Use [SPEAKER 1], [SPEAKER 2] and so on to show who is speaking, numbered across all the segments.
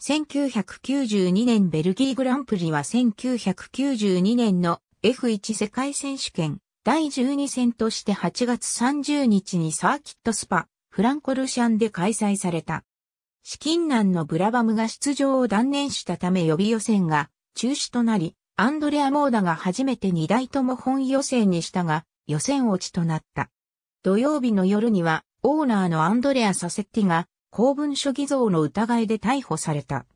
[SPEAKER 1] 1992年ベルギーグランプリは1992年の F1 世界選手権第12戦として8月30日にサーキットスパ、フランコルシャンで開催された。資金難のブラバムが出場を断念したため予備予選が中止となり、アンドレア・モーダが初めて2台とも本予選にしたが、予選落ちとなった。土曜日の夜には、オーナーのアンドレア・サセッティが、公文書偽造の疑いで逮捕された。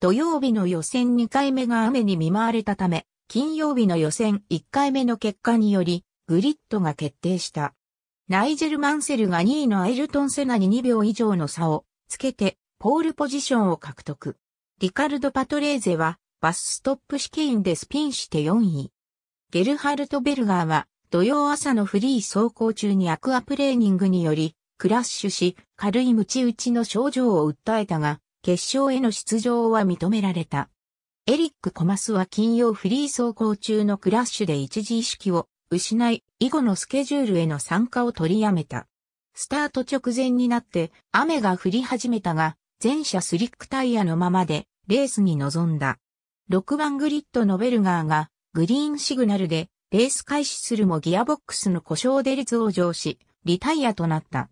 [SPEAKER 1] 土曜日の予選2回目が雨に見舞われたため、金曜日の予選1回目の結果により、グリッドが決定した。ナイジェル・マンセルが2位のアイルトン・セナに2秒以上の差をつけて、ポールポジションを獲得。リカルド・パトレーゼは、バスストップ試験でスピンして4位。ゲルハルト・ベルガーは、土曜朝のフリー走行中にアクアプレーニングにより、クラッシュし、軽いムチ打ちの症状を訴えたが、決勝への出場は認められた。エリック・コマスは金曜フリー走行中のクラッシュで一時意識を失い、以後のスケジュールへの参加を取りやめた。スタート直前になって雨が降り始めたが、全車スリックタイヤのままでレースに臨んだ。6番グリッドのベルガーがグリーンシグナルでレース開始するもギアボックスの故障で率を上し、リタイアとなった。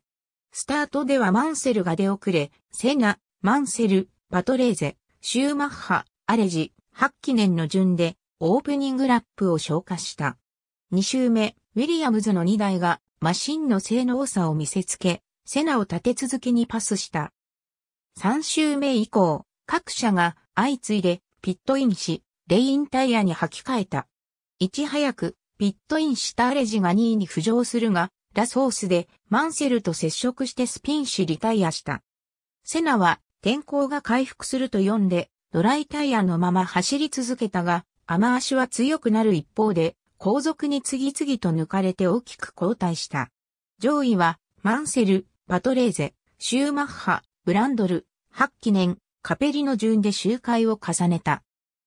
[SPEAKER 1] スタートではマンセルが出遅れ、セナ、マンセル、パトレーゼ、シューマッハ、アレジ、ハッキネンの順でオープニングラップを消化した。2周目、ウィリアムズの2台がマシンの性能差を見せつけ、セナを立て続けにパスした。3周目以降、各社が相次いでピットインし、レインタイヤに履き替えた。いち早くピットインしたアレジが2位に浮上するが、ラソースでマンセルと接触してスピンしリタイアした。セナは天候が回復すると読んでドライタイヤのまま走り続けたが、雨足は強くなる一方で、後続に次々と抜かれて大きく後退した。上位は、マンセル、バトレーゼ、シューマッハ、ブランドル、ハッキネン、カペリの順で周回を重ねた。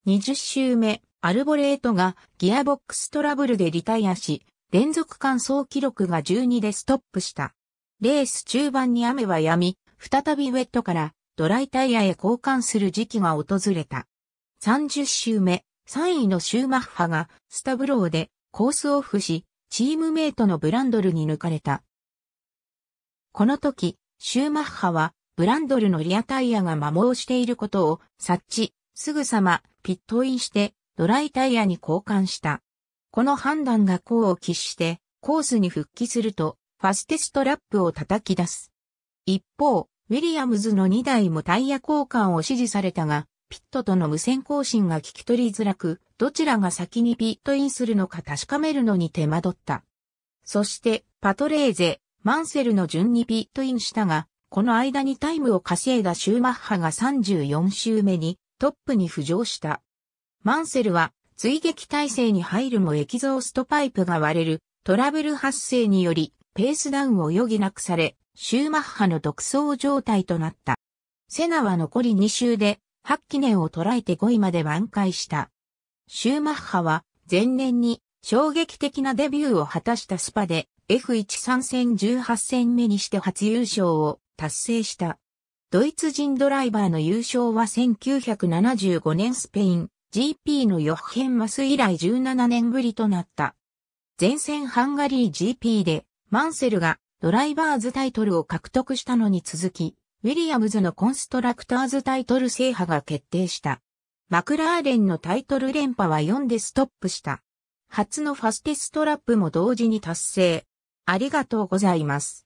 [SPEAKER 1] 20周目、アルボレートがギアボックストラブルでリタイアし、連続完走記録が12でストップした。レース中盤に雨は止み、再びウェットからドライタイヤへ交換する時期が訪れた。30周目、3位のシューマッハがスタブローでコースオフし、チームメイトのブランドルに抜かれた。この時、シューマッハはブランドルのリアタイヤが摩耗していることを察知、すぐさまピットインしてドライタイヤに交換した。この判断が功を喫して、コースに復帰すると、ファステストラップを叩き出す。一方、ウィリアムズの2台もタイヤ交換を指示されたが、ピットとの無線更新が聞き取りづらく、どちらが先にピットインするのか確かめるのに手間取った。そして、パトレーゼ、マンセルの順にピットインしたが、この間にタイムを稼いだシューマッハが34周目にトップに浮上した。マンセルは追撃体制に入るもエキゾーストパイプが割れるトラブル発生によりペースダウンを余儀なくされ、シューマッハの独走状態となった。セナは残り2周で、8記念を捉えて5位まで挽回した。シューマッハは前年に衝撃的なデビューを果たしたスパで F13 戦18戦目にして初優勝を達成した。ドイツ人ドライバーの優勝は1975年スペイン GP のヨッヘンマス以来17年ぶりとなった。前線ハンガリー GP で、マンセルがドライバーズタイトルを獲得したのに続き、ウィリアムズのコンストラクターズタイトル制覇が決定した。マクラーレンのタイトル連覇は4でストップした。初のファステストラップも同時に達成。ありがとうございます。